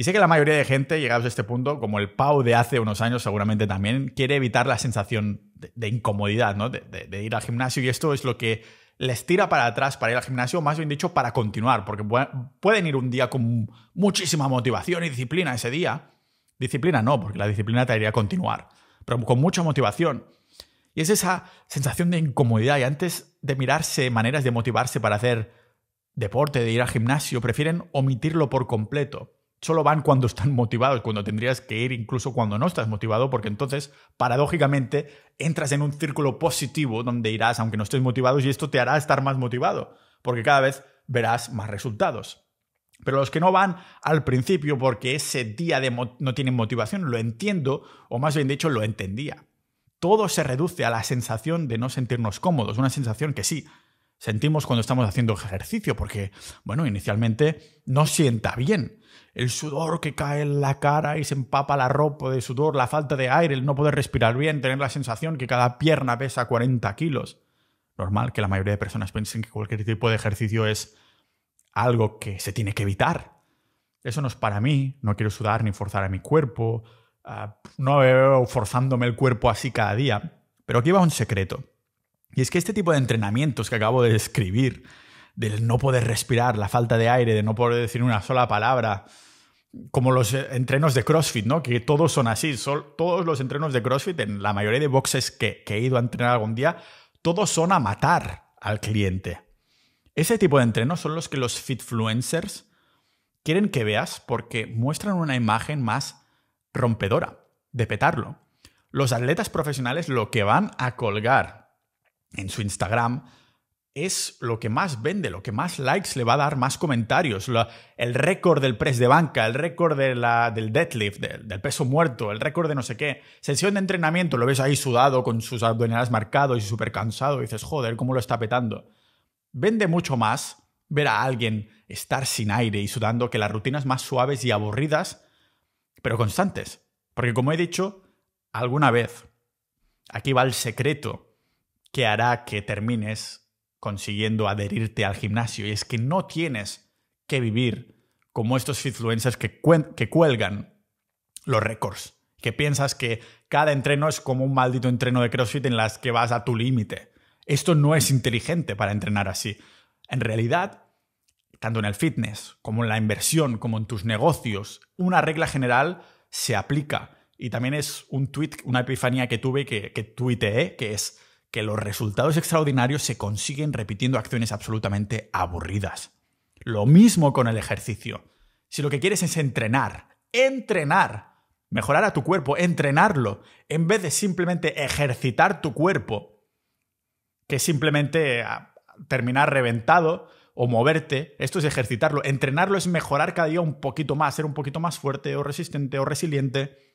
Y sé que la mayoría de gente, llegados a este punto, como el Pau de hace unos años seguramente también, quiere evitar la sensación de, incomodidad, ¿no? De, ir al gimnasio y esto es lo que les tira para atrás para ir al gimnasio, más bien dicho, para continuar, porque pueden ir un día con muchísima motivación y disciplina ese día. Disciplina no, porque la disciplina te haría continuar, pero con mucha motivación. Y es esa sensación de incomodidad y antes de mirarse maneras de motivarse para hacer deporte, de ir al gimnasio, prefieren omitirlo por completo solo van cuando están motivados, cuando tendrías que ir incluso cuando no estás motivado, porque entonces, paradójicamente, entras en un círculo positivo donde irás aunque no estés motivado y esto te hará estar más motivado, porque cada vez verás más resultados. Pero los que no van al principio porque ese día no tienen motivación, lo entiendo, o más bien dicho, lo entendía. Todo se reduce a la sensación de no sentirnos cómodos, una sensación que sí, sentimos cuando estamos haciendo ejercicio, porque, bueno, inicialmente no sienta bien. El sudor que cae en la cara y se empapa la ropa de sudor, la falta de aire, el no poder respirar bien, tener la sensación que cada pierna pesa 40 kilos. Normal que la mayoría de personas piensen que cualquier tipo de ejercicio es algo que se tiene que evitar. Eso no es para mí, no quiero sudar ni forzar a mi cuerpo, ah, no veo forzándome el cuerpo así cada día. Pero aquí va un secreto. Y es que este tipo de entrenamientos que acabo de describir, del no poder respirar, la falta de aire, de no poder decir una sola palabra, como los eh, entrenos de CrossFit, ¿no? Que todos son así. Son, todos los entrenos de CrossFit, en la mayoría de boxes que, he ido a entrenar algún día, todos son a matar al cliente. Ese tipo de entrenos son los que los fitfluencers quieren que veas porque muestran una imagen más rompedora, de petarlo. Los atletas profesionales lo que van a colgar en su Instagram, es lo que más vende, lo que más likes le va a dar, más comentarios. el récord del press de banca, el récord de la, del deadlift, del peso muerto, el récord de no sé qué. Sesión de entrenamiento, lo ves ahí sudado, con sus abdominales marcados y súper cansado. dices, joder, cómo lo está petando. Vende mucho más ver a alguien estar sin aire y sudando que las rutinas más suaves y aburridas, pero constantes. Porque como he dicho alguna vez, aquí va el secreto que hará que termines consiguiendo adherirte al gimnasio y es que no tienes que vivir como estos influencers que, cuelgan los récords, que piensas que cada entreno es como un maldito entreno de CrossFit en las que vas a tu límite. Esto no es inteligente para entrenar así. En realidad, tanto en el fitness como en la inversión, como en tus negocios, una regla general se aplica. Y también es un tweet, una epifanía que tuve que, que tuiteé, que es que los resultados extraordinarios se consiguen repitiendo acciones absolutamente aburridas. Lo mismo con el ejercicio. Si lo que quieres es entrenar, entrenar, mejorar a tu cuerpo, entrenarlo, en vez de simplemente ejercitar tu cuerpo, que simplemente ah, terminar reventado o moverte, esto es ejercitarlo. Entrenarlo es mejorar cada día un poquito más, ser un poquito más fuerte o resistente o resiliente.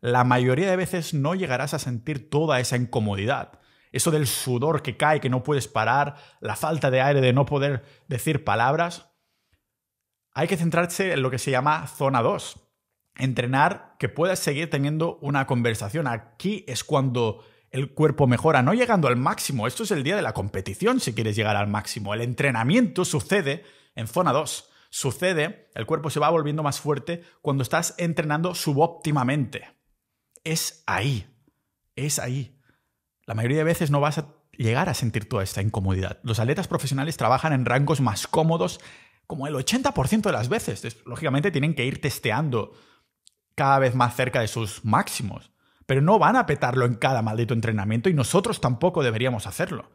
La mayoría de veces no llegarás a sentir toda esa incomodidad eso del sudor que cae, que no puedes parar, la falta de aire de no poder decir palabras, hay que centrarse en lo que se llama zona 2. Entrenar que puedas seguir teniendo una conversación. Aquí es cuando el cuerpo mejora, no llegando al máximo. Esto es el día de la competición si quieres llegar al máximo. El entrenamiento sucede en zona 2. Sucede, el cuerpo se va volviendo más fuerte cuando estás entrenando subóptimamente. Es ahí, es ahí la mayoría de veces no vas a llegar a sentir toda esta incomodidad. Los atletas profesionales trabajan en rangos más cómodos como el 80% de las veces. Lógicamente tienen que ir testeando cada vez más cerca de sus máximos, pero no van a petarlo en cada maldito entrenamiento y nosotros tampoco deberíamos hacerlo.